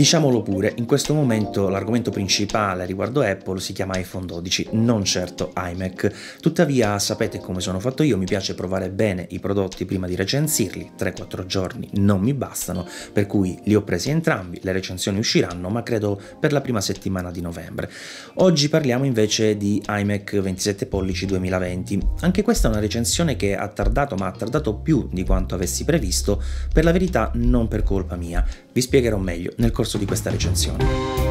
Diciamolo pure, in questo momento l'argomento principale riguardo Apple si chiama iPhone 12, non certo iMac. Tuttavia sapete come sono fatto io, mi piace provare bene i prodotti prima di recensirli, 3-4 giorni non mi bastano, per cui li ho presi entrambi, le recensioni usciranno ma credo per la prima settimana di novembre. Oggi parliamo invece di iMac 27 pollici 2020, anche questa è una recensione che ha tardato ma ha tardato più di quanto avessi previsto, per la verità non per colpa mia, vi spiegherò meglio nel corso di questa recensione.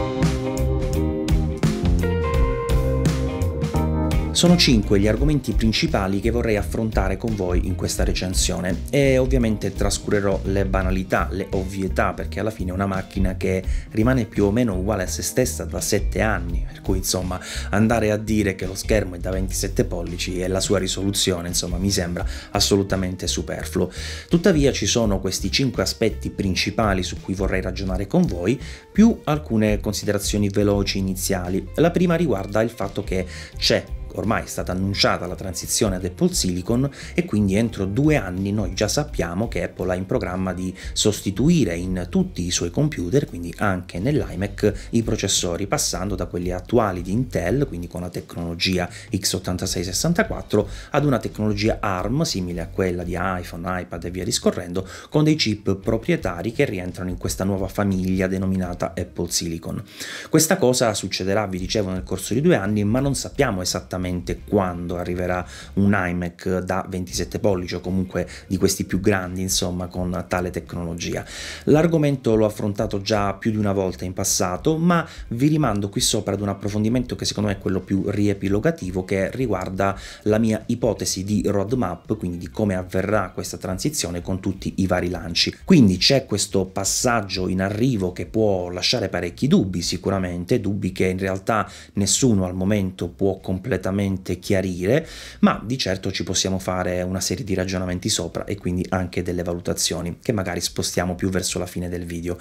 Sono cinque gli argomenti principali che vorrei affrontare con voi in questa recensione e ovviamente trascurerò le banalità, le ovvietà, perché alla fine è una macchina che rimane più o meno uguale a se stessa da 7 anni, per cui insomma andare a dire che lo schermo è da 27 pollici e la sua risoluzione insomma mi sembra assolutamente superfluo. Tuttavia ci sono questi cinque aspetti principali su cui vorrei ragionare con voi, più alcune considerazioni veloci iniziali. La prima riguarda il fatto che c'è ormai è stata annunciata la transizione ad Apple Silicon e quindi entro due anni noi già sappiamo che Apple ha in programma di sostituire in tutti i suoi computer, quindi anche nell'iMac, i processori passando da quelli attuali di Intel, quindi con la tecnologia x 86 64 ad una tecnologia ARM simile a quella di iPhone, iPad e via discorrendo, con dei chip proprietari che rientrano in questa nuova famiglia denominata Apple Silicon. Questa cosa succederà, vi dicevo, nel corso di due anni, ma non sappiamo esattamente esattamente quando arriverà un iMac da 27 pollici o comunque di questi più grandi, insomma, con tale tecnologia. L'argomento l'ho affrontato già più di una volta in passato, ma vi rimando qui sopra ad un approfondimento che secondo me è quello più riepilogativo che riguarda la mia ipotesi di roadmap, quindi di come avverrà questa transizione con tutti i vari lanci. Quindi c'è questo passaggio in arrivo che può lasciare parecchi dubbi sicuramente, dubbi che in realtà nessuno al momento può completare completamente chiarire, ma di certo ci possiamo fare una serie di ragionamenti sopra e quindi anche delle valutazioni che magari spostiamo più verso la fine del video.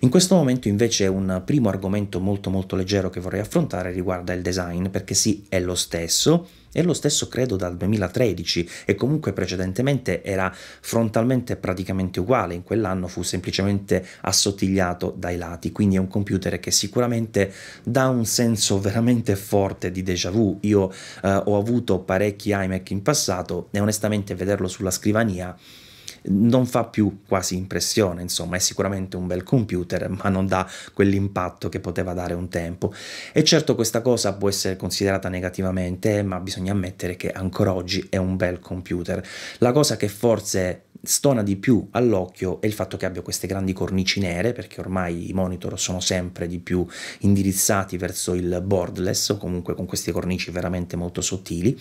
In questo momento invece un primo argomento molto molto leggero che vorrei affrontare riguarda il design perché sì è lo stesso e lo stesso credo dal 2013 e comunque precedentemente era frontalmente praticamente uguale, in quell'anno fu semplicemente assottigliato dai lati, quindi è un computer che sicuramente dà un senso veramente forte di déjà vu. Io eh, ho avuto parecchi iMac in passato e onestamente vederlo sulla scrivania non fa più quasi impressione, insomma è sicuramente un bel computer, ma non dà quell'impatto che poteva dare un tempo. E certo questa cosa può essere considerata negativamente, ma bisogna ammettere che ancora oggi è un bel computer. La cosa che forse stona di più all'occhio è il fatto che abbia queste grandi cornici nere, perché ormai i monitor sono sempre di più indirizzati verso il boardless, o comunque con queste cornici veramente molto sottili,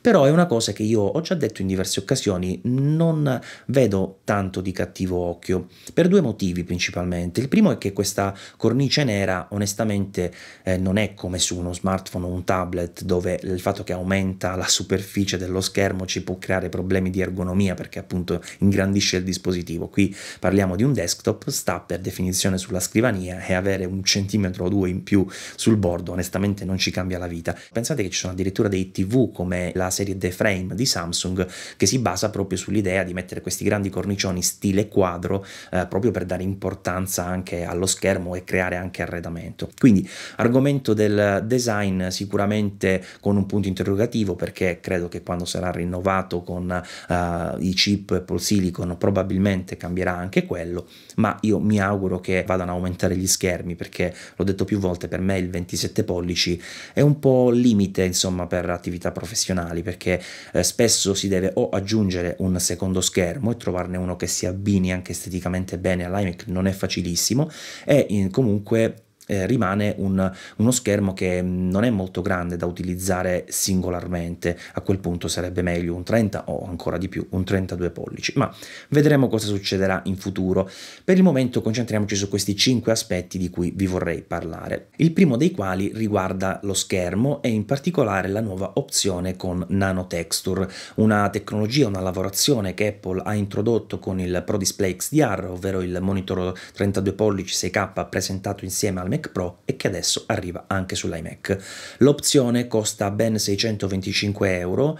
però è una cosa che io ho già detto in diverse occasioni, non vedo tanto di cattivo occhio, per due motivi principalmente. Il primo è che questa cornice nera onestamente eh, non è come su uno smartphone o un tablet dove il fatto che aumenta la superficie dello schermo ci può creare problemi di ergonomia perché appunto ingrandisce il dispositivo. Qui parliamo di un desktop, sta per definizione sulla scrivania e avere un centimetro o due in più sul bordo onestamente non ci cambia la vita. Pensate che ci sono addirittura dei TV come la serie The Frame di Samsung che si basa proprio sull'idea di mettere questi grandi cornicioni stile quadro eh, proprio per dare importanza anche allo schermo e creare anche arredamento. Quindi argomento del design sicuramente con un punto interrogativo perché credo che quando sarà rinnovato con eh, i chip Apple silicon probabilmente cambierà anche quello, ma io mi auguro che vadano a aumentare gli schermi perché l'ho detto più volte, per me il 27 pollici è un po' limite insomma per attività professionali perché eh, spesso si deve o aggiungere un secondo schermo e trovarne uno che si abbini anche esteticamente bene all'iMac non è facilissimo e in, comunque eh, rimane un, uno schermo che non è molto grande da utilizzare singolarmente, a quel punto sarebbe meglio un 30 o ancora di più un 32 pollici, ma vedremo cosa succederà in futuro. Per il momento concentriamoci su questi 5 aspetti di cui vi vorrei parlare, il primo dei quali riguarda lo schermo e in particolare la nuova opzione con Nano Texture, una tecnologia, una lavorazione che Apple ha introdotto con il Pro Display XDR, ovvero il monitor 32 pollici 6K presentato insieme al iMac Pro e che adesso arriva anche sull'iMac. L'opzione costa ben 625 euro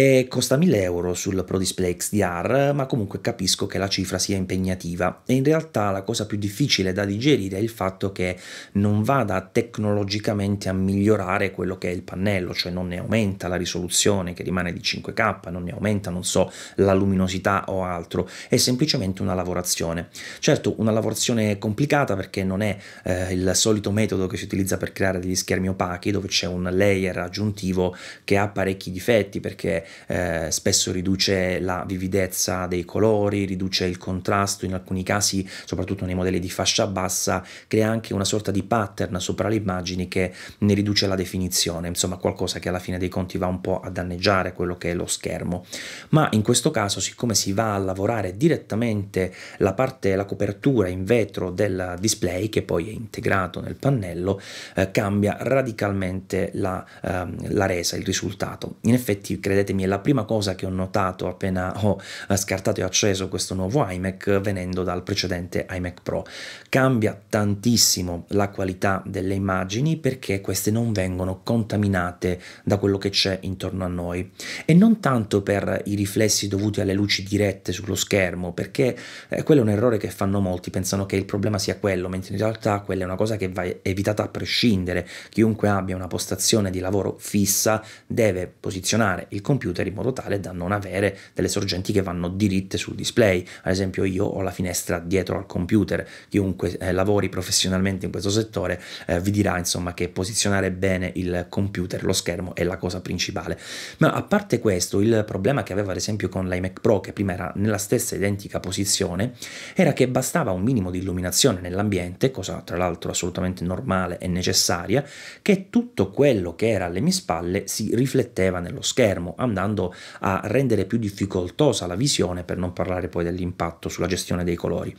e costa 1000 euro sul Pro Display XDR, ma comunque capisco che la cifra sia impegnativa. E in realtà la cosa più difficile da digerire è il fatto che non vada tecnologicamente a migliorare quello che è il pannello, cioè non ne aumenta la risoluzione che rimane di 5K, non ne aumenta, non so, la luminosità o altro, è semplicemente una lavorazione. Certo, una lavorazione complicata perché non è eh, il solito metodo che si utilizza per creare degli schermi opachi dove c'è un layer aggiuntivo che ha parecchi difetti perché eh, spesso riduce la vividezza dei colori, riduce il contrasto, in alcuni casi, soprattutto nei modelli di fascia bassa, crea anche una sorta di pattern sopra le immagini che ne riduce la definizione, insomma qualcosa che alla fine dei conti va un po' a danneggiare quello che è lo schermo. Ma in questo caso, siccome si va a lavorare direttamente la parte, la copertura in vetro del display, che poi è integrato nel pannello, eh, cambia radicalmente la, ehm, la resa, il risultato. In effetti, credetemi, Credetemi, è la prima cosa che ho notato appena ho eh, scartato e acceso questo nuovo iMac venendo dal precedente iMac Pro. Cambia tantissimo la qualità delle immagini perché queste non vengono contaminate da quello che c'è intorno a noi e non tanto per i riflessi dovuti alle luci dirette sullo schermo perché eh, quello è un errore che fanno molti, pensano che il problema sia quello, mentre in realtà quella è una cosa che va evitata a prescindere. Chiunque abbia una postazione di lavoro fissa deve posizionare il computer computer in modo tale da non avere delle sorgenti che vanno diritte sul display. Ad esempio io ho la finestra dietro al computer, chiunque eh, lavori professionalmente in questo settore eh, vi dirà insomma che posizionare bene il computer, lo schermo è la cosa principale. Ma a parte questo, il problema che avevo ad esempio con l'iMac Pro, che prima era nella stessa identica posizione, era che bastava un minimo di illuminazione nell'ambiente, cosa tra l'altro assolutamente normale e necessaria, che tutto quello che era alle mie spalle si rifletteva nello schermo, a andando a rendere più difficoltosa la visione, per non parlare poi dell'impatto sulla gestione dei colori.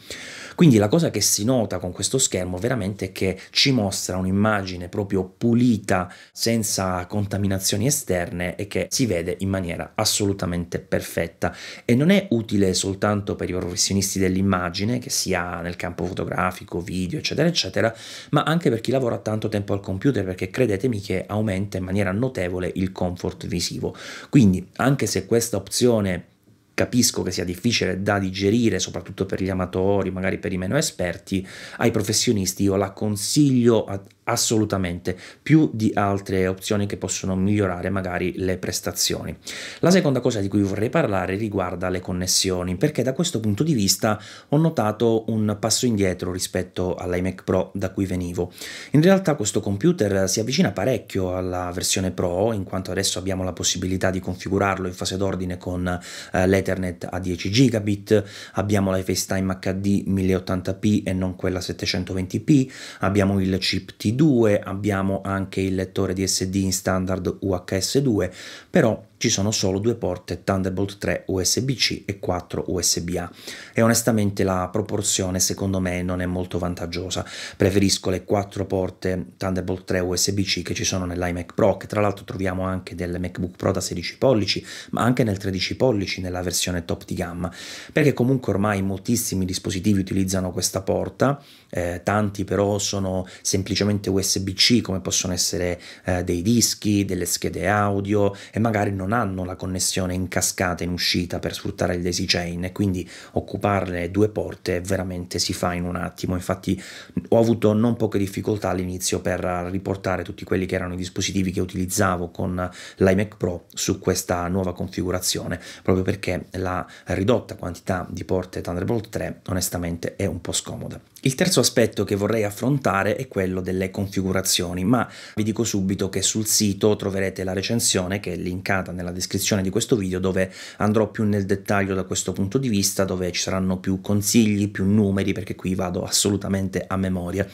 Quindi la cosa che si nota con questo schermo veramente è che ci mostra un'immagine proprio pulita, senza contaminazioni esterne e che si vede in maniera assolutamente perfetta e non è utile soltanto per i professionisti dell'immagine, che sia nel campo fotografico, video, eccetera, eccetera, ma anche per chi lavora tanto tempo al computer perché credetemi che aumenta in maniera notevole il comfort visivo. Quindi quindi, anche se questa opzione capisco che sia difficile da digerire, soprattutto per gli amatori, magari per i meno esperti, ai professionisti io la consiglio assolutamente più di altre opzioni che possono migliorare magari le prestazioni. La seconda cosa di cui vorrei parlare riguarda le connessioni perché da questo punto di vista ho notato un passo indietro rispetto all'iMac Pro da cui venivo. In realtà questo computer si avvicina parecchio alla versione Pro in quanto adesso abbiamo la possibilità di configurarlo in fase d'ordine con eh, l'Ethernet a 10 gigabit, abbiamo la FaceTime HD 1080p e non quella 720p, abbiamo il chip TD 2 abbiamo anche il lettore di SD in standard UHS2, però ci sono solo due porte Thunderbolt 3 USB-C e 4 USB-A e onestamente la proporzione secondo me non è molto vantaggiosa. Preferisco le quattro porte Thunderbolt 3 USB-C che ci sono nell'iMac Pro, che tra l'altro troviamo anche del MacBook Pro da 16 pollici, ma anche nel 13 pollici nella versione top di gamma, perché comunque ormai moltissimi dispositivi utilizzano questa porta eh, tanti però sono semplicemente USB-C come possono essere eh, dei dischi, delle schede audio e magari non hanno la connessione in cascata in uscita per sfruttare il daisy chain e quindi occuparle due porte veramente si fa in un attimo. Infatti ho avuto non poche difficoltà all'inizio per riportare tutti quelli che erano i dispositivi che utilizzavo con l'iMac Pro su questa nuova configurazione proprio perché la ridotta quantità di porte Thunderbolt 3 onestamente è un po' scomoda. Il terzo aspetto che vorrei affrontare è quello delle configurazioni, ma vi dico subito che sul sito troverete la recensione che è linkata nella descrizione di questo video dove andrò più nel dettaglio da questo punto di vista, dove ci saranno più consigli, più numeri, perché qui vado assolutamente a memoria.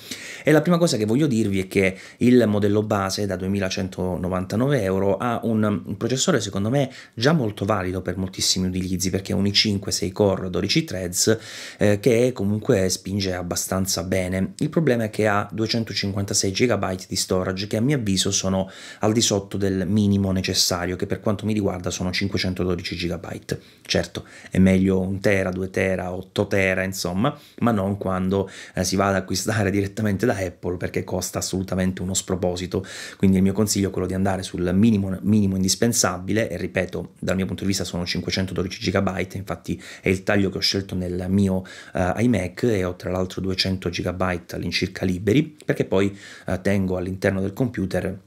E la prima cosa che voglio dirvi è che il modello base da 2199 euro ha un processore secondo me già molto valido per moltissimi utilizzi, perché è un i5 6 core 12 threads eh, che comunque spinge abbastanza abbastanza bene. Il problema è che ha 256 GB di storage che a mio avviso sono al di sotto del minimo necessario, che per quanto mi riguarda sono 512 GB. Certo, è meglio un tera, 2 tera, 8 tera, insomma, ma non quando eh, si va ad acquistare direttamente da Apple perché costa assolutamente uno sproposito. Quindi il mio consiglio è quello di andare sul minimo, minimo indispensabile e ripeto, dal mio punto di vista sono 512 GB, infatti è il taglio che ho scelto nel mio eh, iMac e ho tra l'altro 200 GB all'incirca liberi, perché poi eh, tengo all'interno del computer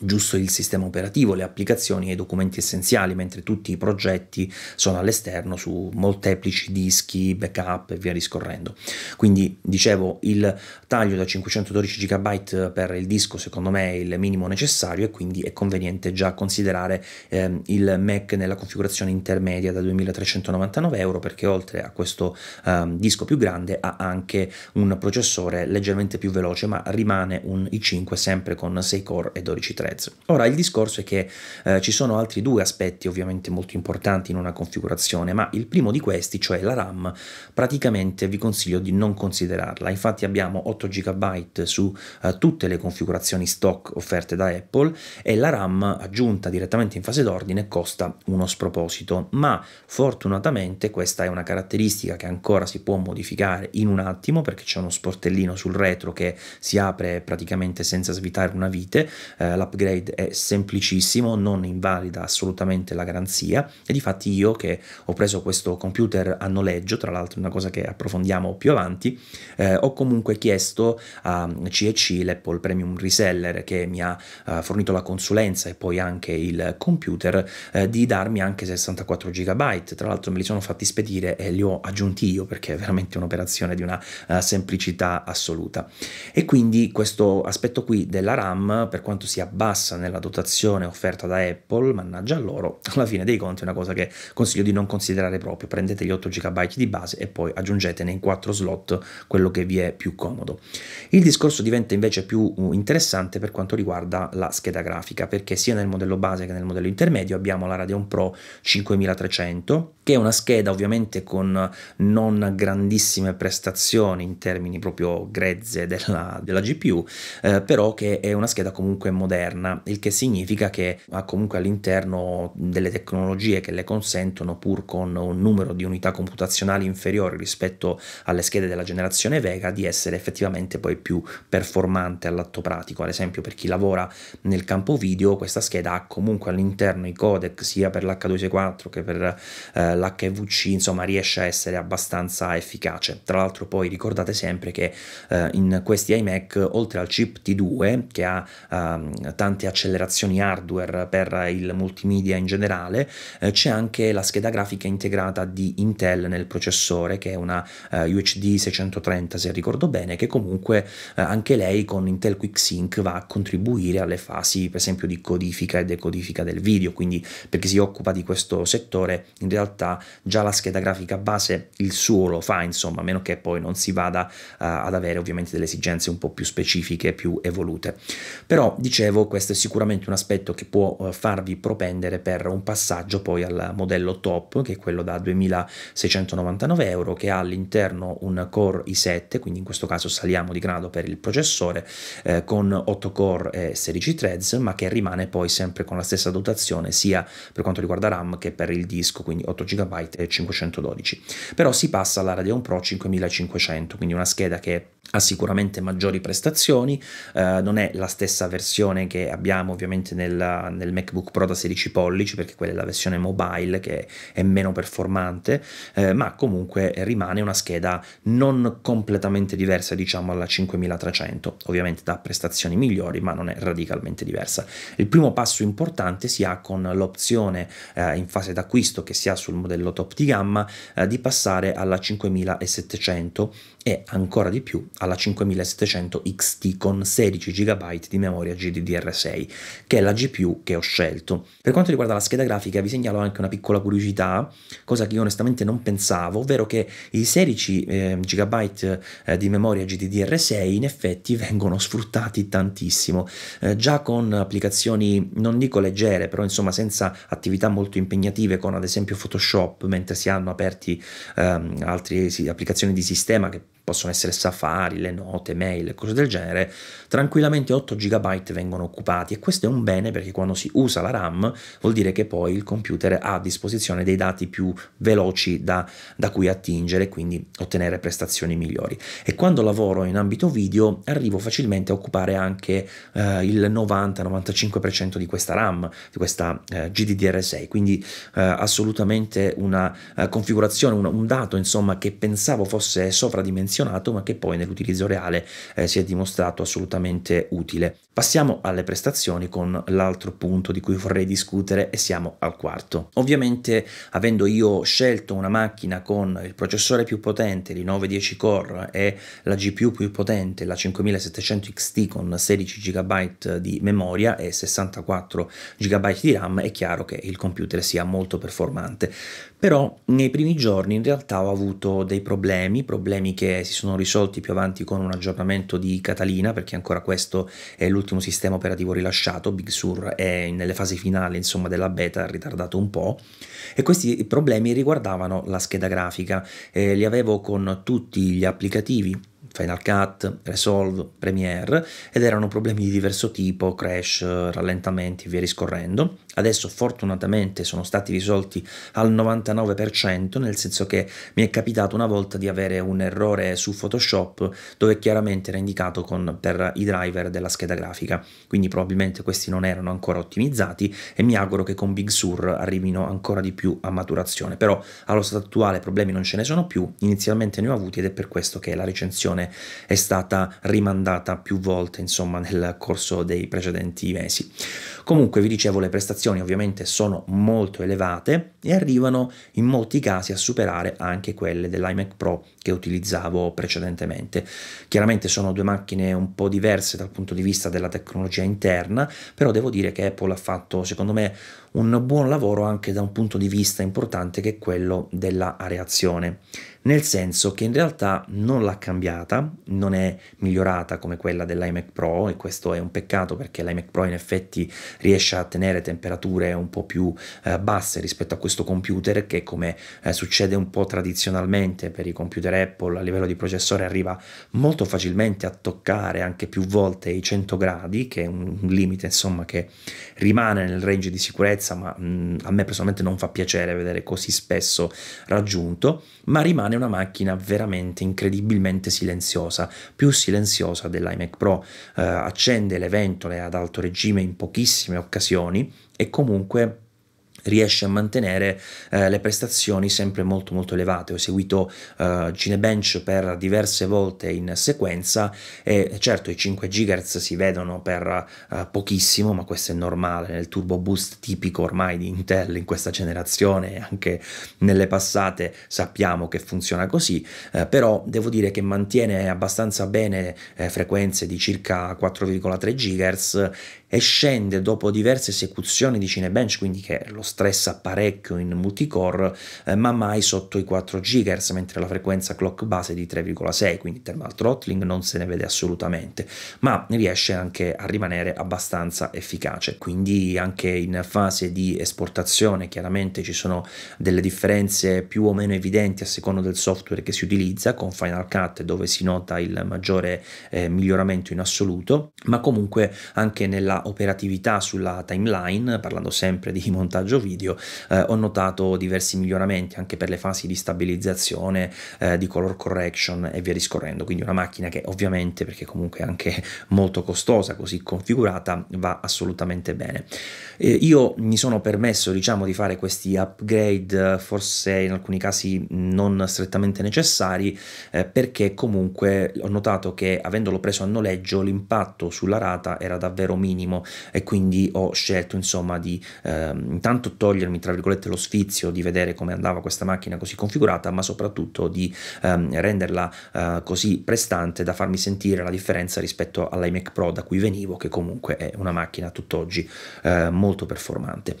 giusto il sistema operativo, le applicazioni e i documenti essenziali, mentre tutti i progetti sono all'esterno su molteplici dischi, backup e via discorrendo. Quindi dicevo, il taglio da 512 GB per il disco secondo me è il minimo necessario e quindi è conveniente già considerare ehm, il Mac nella configurazione intermedia da 2399 euro perché oltre a questo ehm, disco più grande ha anche un processore leggermente più veloce ma rimane un i5 sempre con 6 core e 12 thread threads. Ora il discorso è che eh, ci sono altri due aspetti ovviamente molto importanti in una configurazione, ma il primo di questi, cioè la RAM, praticamente vi consiglio di non considerarla. Infatti abbiamo 8 GB su eh, tutte le configurazioni stock offerte da Apple e la RAM aggiunta direttamente in fase d'ordine costa uno sproposito, ma fortunatamente questa è una caratteristica che ancora si può modificare in un attimo perché c'è uno sportellino sul retro che si apre praticamente senza svitare una vite, eh, la upgrade è semplicissimo, non invalida assolutamente la garanzia e di fatti io che ho preso questo computer a noleggio, tra l'altro una cosa che approfondiamo più avanti, eh, ho comunque chiesto a CEC, l'Apple Premium Reseller che mi ha eh, fornito la consulenza e poi anche il computer, eh, di darmi anche 64 GB, tra l'altro me li sono fatti spedire e li ho aggiunti io perché è veramente un'operazione di una uh, semplicità assoluta. E quindi questo aspetto qui della RAM, per quanto sia basso, bassa nella dotazione offerta da Apple, mannaggia loro, alla fine dei conti è una cosa che consiglio di non considerare proprio, prendete gli 8 GB di base e poi aggiungetene in 4 slot quello che vi è più comodo. Il discorso diventa invece più uh, interessante per quanto riguarda la scheda grafica, perché sia nel modello base che nel modello intermedio abbiamo la Radeon Pro 5300, che è una scheda ovviamente con non grandissime prestazioni in termini proprio grezze della, della GPU, eh, però che è una scheda comunque moderna esterna, il che significa che ha ah, comunque all'interno delle tecnologie che le consentono, pur con un numero di unità computazionali inferiore rispetto alle schede della generazione Vega, di essere effettivamente poi più performante all'atto pratico. Ad esempio, per chi lavora nel campo video, questa scheda ha comunque all'interno i codec sia per l'H264 che per eh, l'HVC, insomma, riesce a essere abbastanza efficace. Tra l'altro, poi ricordate sempre che eh, in questi iMac, oltre al chip T2 che ha eh, importanti accelerazioni hardware per il multimedia in generale, eh, c'è anche la scheda grafica integrata di Intel nel processore che è una eh, UHD 630 se ricordo bene, che comunque eh, anche lei con Intel QuickSync va a contribuire alle fasi per esempio di codifica e decodifica del video, quindi per chi si occupa di questo settore in realtà già la scheda grafica base il suo lo fa insomma, a meno che poi non si vada eh, ad avere ovviamente delle esigenze un po' più specifiche, più evolute. Però dicevo questo è sicuramente un aspetto che può eh, farvi propendere per un passaggio poi al modello top, che è quello da 2699 euro, che ha all'interno un Core i7, quindi in questo caso saliamo di grado per il processore, eh, con 8 core e 16 threads, ma che rimane poi sempre con la stessa dotazione sia per quanto riguarda RAM che per il disco, quindi 8 GB e 512. Però si passa alla Radeon Pro 5500, quindi una scheda che ha sicuramente maggiori prestazioni, eh, non è la stessa versione che abbiamo ovviamente nella, nel MacBook Pro da 16 pollici perché quella è la versione mobile che è meno performante eh, ma comunque rimane una scheda non completamente diversa diciamo alla 5300 ovviamente da prestazioni migliori ma non è radicalmente diversa il primo passo importante si ha con l'opzione eh, in fase d'acquisto che si ha sul modello top di gamma eh, di passare alla 5700 e ancora di più alla 5700 XT con 16 GB di memoria GDDR 6, che è la GPU che ho scelto. Per quanto riguarda la scheda grafica vi segnalo anche una piccola curiosità, cosa che io onestamente non pensavo, ovvero che i 16 eh, GB eh, di memoria GDDR6 in effetti vengono sfruttati tantissimo, eh, già con applicazioni non dico leggere, però insomma senza attività molto impegnative con ad esempio Photoshop, mentre si hanno aperti ehm, altre sì, applicazioni di sistema che possono essere safari, le note, mail, cose del genere, tranquillamente 8 GB vengono occupati e questo è un bene perché quando si usa la RAM vuol dire che poi il computer ha a disposizione dei dati più veloci da, da cui attingere e quindi ottenere prestazioni migliori. E quando lavoro in ambito video arrivo facilmente a occupare anche eh, il 90-95% di questa RAM, di questa eh, GDDR6, quindi eh, assolutamente una eh, configurazione, un, un dato insomma che pensavo fosse sovradimensionato funzionato ma che poi nell'utilizzo reale eh, si è dimostrato assolutamente utile. Passiamo alle prestazioni con l'altro punto di cui vorrei discutere e siamo al quarto. Ovviamente avendo io scelto una macchina con il processore più potente di 9-10 core e la GPU più potente, la 5700 XT con 16 GB di memoria e 64 GB di RAM, è chiaro che il computer sia molto performante. Però nei primi giorni in realtà ho avuto dei problemi, problemi che si sono risolti più avanti con un aggiornamento di Catalina, perché ancora questo è l'ultimo sistema operativo rilasciato, Big Sur è nelle fasi finali insomma, della beta, ha ritardato un po', e questi problemi riguardavano la scheda grafica, eh, li avevo con tutti gli applicativi Final Cut, Resolve, Premiere ed erano problemi di diverso tipo, crash, rallentamenti e via discorrendo. Adesso fortunatamente sono stati risolti al 99%, nel senso che mi è capitato una volta di avere un errore su Photoshop dove chiaramente era indicato con, per i driver della scheda grafica, quindi probabilmente questi non erano ancora ottimizzati e mi auguro che con Big Sur arrivino ancora di più a maturazione, però allo stato attuale problemi non ce ne sono più, inizialmente ne ho avuti ed è per questo che la recensione discussione è stata rimandata più volte insomma, nel corso dei precedenti mesi. Comunque vi dicevo le prestazioni ovviamente sono molto elevate e arrivano in molti casi a superare anche quelle dell'iMac Pro che utilizzavo precedentemente. Chiaramente sono due macchine un po' diverse dal punto di vista della tecnologia interna, però devo dire che Apple ha fatto secondo me un buon lavoro anche da un punto di vista importante che è quello della reazione nel senso che in realtà non l'ha cambiata, non è migliorata come quella dell'iMac Pro e questo è un peccato perché l'iMac Pro in effetti riesce a tenere temperature un po' più eh, basse rispetto a questo computer che come eh, succede un po' tradizionalmente per i computer Apple a livello di processore arriva molto facilmente a toccare anche più volte i 100 gradi che è un, un limite insomma che rimane nel range di sicurezza ma mh, mm, a me personalmente non fa piacere vedere così spesso raggiunto ma rimane rimane una macchina veramente incredibilmente silenziosa, più silenziosa dell'iMac Pro, eh, accende le ventole ad alto regime in pochissime occasioni e comunque riesce a mantenere eh, le prestazioni sempre molto molto elevate. Ho seguito eh, Cinebench per diverse volte in sequenza e certo i 5 GHz si vedono per eh, pochissimo, ma questo è normale nel turbo boost tipico ormai di Intel in questa generazione e anche nelle passate sappiamo che funziona così, eh, però devo dire che mantiene abbastanza bene eh, frequenze di circa 4,3 GHz e scende dopo diverse esecuzioni di Cinebench, quindi che lo stressa parecchio in multicore, eh, ma mai sotto i 4 GHz, mentre la frequenza clock base è di 3,6, quindi thermal throttling non se ne vede assolutamente, ma riesce anche a rimanere abbastanza efficace. Quindi anche in fase di esportazione chiaramente ci sono delle differenze più o meno evidenti a seconda del software che si utilizza, con Final Cut dove si nota il maggiore eh, miglioramento in assoluto, ma comunque anche nella operatività sulla timeline, parlando sempre di montaggio video, eh, ho notato diversi miglioramenti anche per le fasi di stabilizzazione, eh, di color correction e via discorrendo. Quindi una macchina che ovviamente, perché comunque è anche molto costosa così configurata, va assolutamente bene. Eh, io mi sono permesso diciamo di fare questi upgrade, forse in alcuni casi non strettamente necessari, eh, perché comunque ho notato che avendolo preso a noleggio l'impatto sulla rata era davvero minimo consumo e quindi ho scelto insomma di ehm, intanto togliermi tra virgolette lo sfizio di vedere come andava questa macchina così configurata ma soprattutto di ehm, renderla eh, così prestante da farmi sentire la differenza rispetto all'iMac Pro da cui venivo che comunque è una macchina tutt'oggi eh, molto performante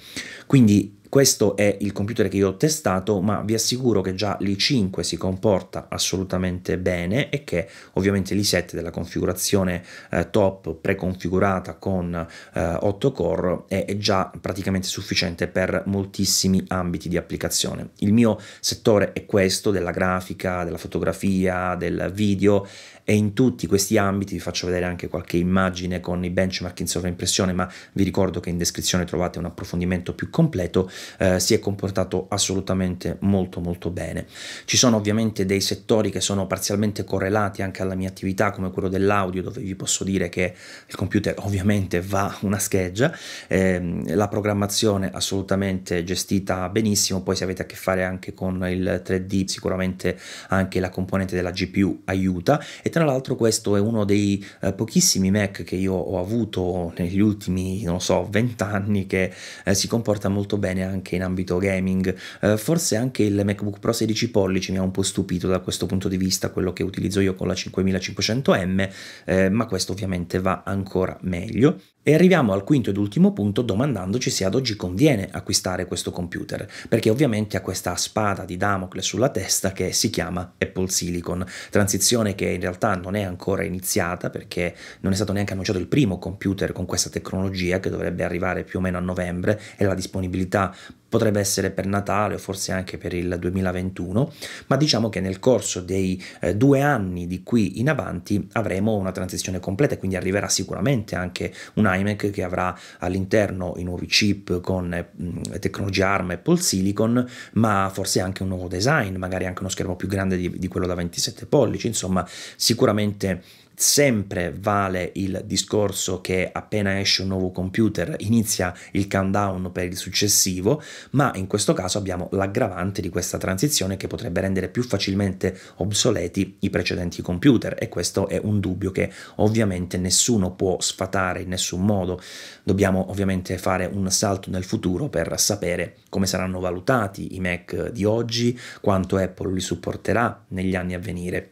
quindi questo è il computer che io ho testato, ma vi assicuro che già l'i5 si comporta assolutamente bene e che ovviamente l'i7 della configurazione eh, top preconfigurata con eh, 8 core è, già praticamente sufficiente per moltissimi ambiti di applicazione. Il mio settore è questo, della grafica, della fotografia, del video e in tutti questi ambiti vi faccio vedere anche qualche immagine con i benchmark in sovraimpressione, ma vi ricordo che in descrizione trovate un approfondimento più completo eh, si è comportato assolutamente molto molto bene. Ci sono ovviamente dei settori che sono parzialmente correlati anche alla mia attività come quello dell'audio dove vi posso dire che il computer ovviamente va una scheggia, eh, la programmazione assolutamente gestita benissimo, poi se avete a che fare anche con il 3D sicuramente anche la componente della GPU aiuta e tra l'altro questo è uno dei eh, pochissimi Mac che io ho avuto negli ultimi non so 20 anni che eh, si comporta molto bene anche in ambito gaming. Eh, forse anche il MacBook Pro 16 pollici mi ha un po' stupito da questo punto di vista, quello che utilizzo io con la 5500M, eh, ma questo ovviamente va ancora meglio. E arriviamo al quinto ed ultimo punto domandandoci se ad oggi conviene acquistare questo computer, perché ovviamente ha questa spada di Damocle sulla testa che si chiama Apple Silicon, transizione che in realtà non è ancora iniziata perché non è stato neanche annunciato il primo computer con questa tecnologia che dovrebbe arrivare più o meno a novembre e la disponibilità potrebbe essere per Natale o forse anche per il 2021, ma diciamo che nel corso dei eh, due anni di qui in avanti avremo una transizione completa e quindi arriverà sicuramente anche un iMac che avrà all'interno i nuovi chip con eh, tecnologia ARM e Apple Silicon, ma forse anche un nuovo design, magari anche uno schermo più grande di, di quello da 27 pollici, insomma sicuramente sempre vale il discorso che appena esce un nuovo computer inizia il countdown per il successivo, ma in questo caso abbiamo l'aggravante di questa transizione che potrebbe rendere più facilmente obsoleti i precedenti computer e questo è un dubbio che ovviamente nessuno può sfatare in nessun modo. Dobbiamo ovviamente fare un salto nel futuro per sapere come saranno valutati i Mac di oggi, quanto Apple li supporterà negli anni a venire.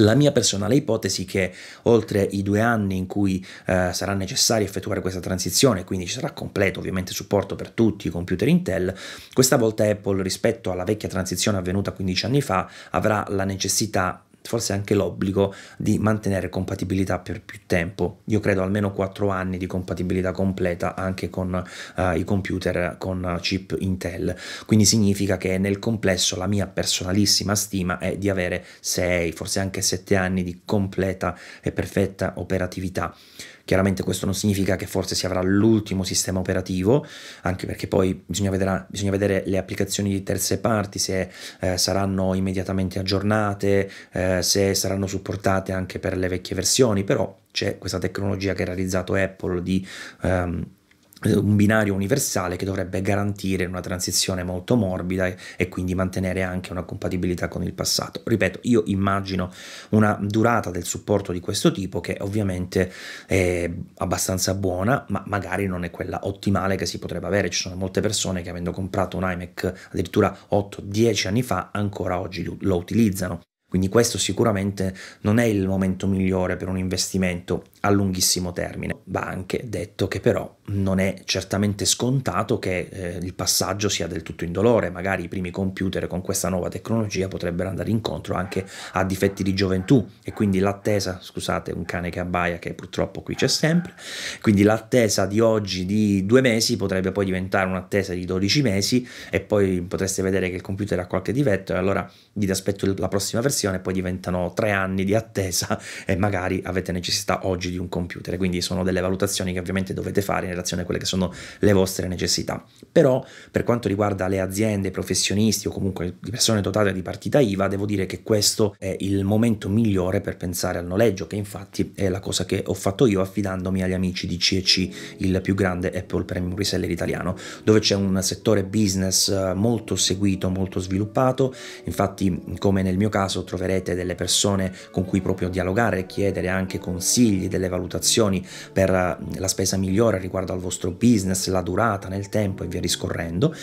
La mia personale ipotesi è che oltre i due anni in cui eh, sarà necessario effettuare questa transizione, quindi ci sarà completo ovviamente supporto per tutti i computer Intel, questa volta Apple rispetto alla vecchia transizione avvenuta 15 anni fa avrà la necessità forse anche l'obbligo di mantenere compatibilità per più tempo. Io credo almeno 4 anni di compatibilità completa anche con uh, i computer con chip Intel. Quindi significa che nel complesso la mia personalissima stima è di avere 6, forse anche 7 anni di completa e perfetta operatività. Chiaramente questo non significa che forse si avrà l'ultimo sistema operativo, anche perché poi bisogna vedere, bisogna vedere le applicazioni di terze parti se eh, saranno immediatamente aggiornate, eh, se saranno supportate anche per le vecchie versioni, però c'è questa tecnologia che ha realizzato Apple di... Ehm, eh, un binario universale che dovrebbe garantire una transizione molto morbida e, e, quindi mantenere anche una compatibilità con il passato. Ripeto, io immagino una durata del supporto di questo tipo che ovviamente è abbastanza buona, ma magari non è quella ottimale che si potrebbe avere. Ci sono molte persone che avendo comprato un iMac addirittura 8-10 anni fa ancora oggi lo utilizzano. Quindi questo sicuramente non è il momento migliore per un investimento a lunghissimo termine. Va anche detto che però non è certamente scontato che eh, il passaggio sia del tutto indolore, magari i primi computer con questa nuova tecnologia potrebbero andare incontro anche a difetti di gioventù e quindi l'attesa, scusate un cane che abbaia che purtroppo qui c'è sempre, quindi l'attesa di oggi di due mesi potrebbe poi diventare un'attesa di 12 mesi e poi potreste vedere che il computer ha qualche difetto e allora dite aspetto la prossima versione e poi diventano tre anni di attesa e magari avete necessità oggi di un computer, quindi sono delle valutazioni che ovviamente dovete fare in relazione a quelle che sono le vostre necessità. Però per quanto riguarda le aziende, i professionisti o comunque le persone dotate di partita IVA, devo dire che questo è il momento migliore per pensare al noleggio, che infatti è la cosa che ho fatto io affidandomi agli amici di CEC, il più grande Apple Premium Reseller italiano, dove c'è un settore business eh, molto seguito, molto sviluppato, infatti come nel mio caso troverete delle persone con cui proprio dialogare, e chiedere anche consigli, delle delle valutazioni per la spesa migliore riguardo al vostro business, la durata nel tempo e via discorrendo.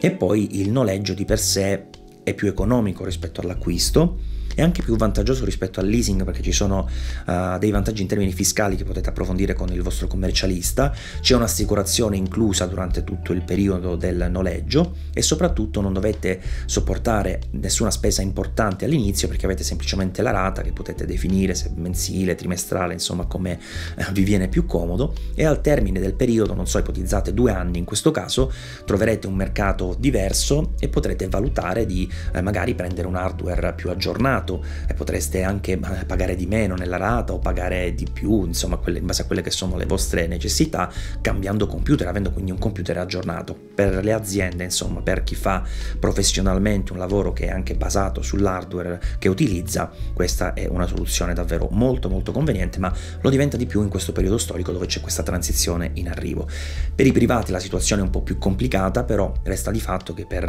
E poi il noleggio di per sé è più economico rispetto all'acquisto è anche più vantaggioso rispetto al leasing perché ci sono uh, dei vantaggi in termini fiscali che potete approfondire con il vostro commercialista, c'è un'assicurazione inclusa durante tutto il periodo del noleggio e soprattutto non dovete sopportare nessuna spesa importante all'inizio perché avete semplicemente la rata che potete definire se mensile, trimestrale, insomma come eh, vi viene più comodo e al termine del periodo, non so, ipotizzate due anni in questo caso, troverete un mercato diverso e potrete valutare di eh, magari prendere un hardware più aggiornato assegnato e potreste anche pagare di meno nella rata o pagare di più, insomma, in base a quelle che sono le vostre necessità, cambiando computer, avendo quindi un computer aggiornato. Per le aziende, insomma, per chi fa professionalmente un lavoro che è anche basato sull'hardware che utilizza, questa è una soluzione davvero molto molto conveniente, ma lo diventa di più in questo periodo storico dove c'è questa transizione in arrivo. Per i privati la situazione è un po' più complicata, però resta di fatto che per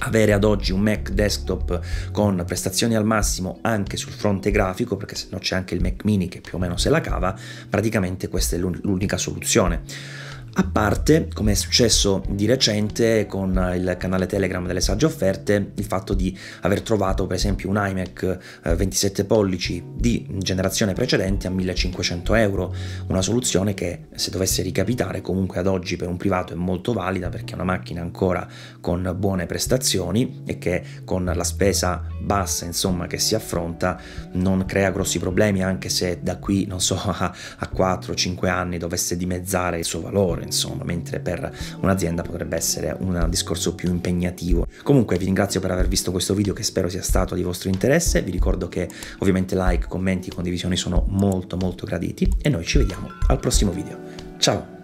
avere ad oggi un Mac desktop con prestazioni al massimo anche sul fronte grafico, perché se no c'è anche il Mac mini che più o meno se la cava, praticamente questa è l'unica soluzione. A parte, come è successo di recente con il canale Telegram delle sagge offerte, il fatto di aver trovato per esempio un iMac 27 eh, pollici di generazione precedente a 1500 euro, una soluzione che se dovesse ricapitare comunque ad oggi per un privato è molto valida perché è una macchina ancora con buone prestazioni e che con la spesa bassa insomma che si affronta non crea grossi problemi anche se da qui non so a, a 4-5 anni dovesse dimezzare il suo valore lavoro, insomma, mentre per un'azienda potrebbe essere un discorso più impegnativo. Comunque vi ringrazio per aver visto questo video che spero sia stato di vostro interesse, vi ricordo che ovviamente like, commenti, condivisioni sono molto molto graditi e noi ci vediamo al prossimo video. Ciao!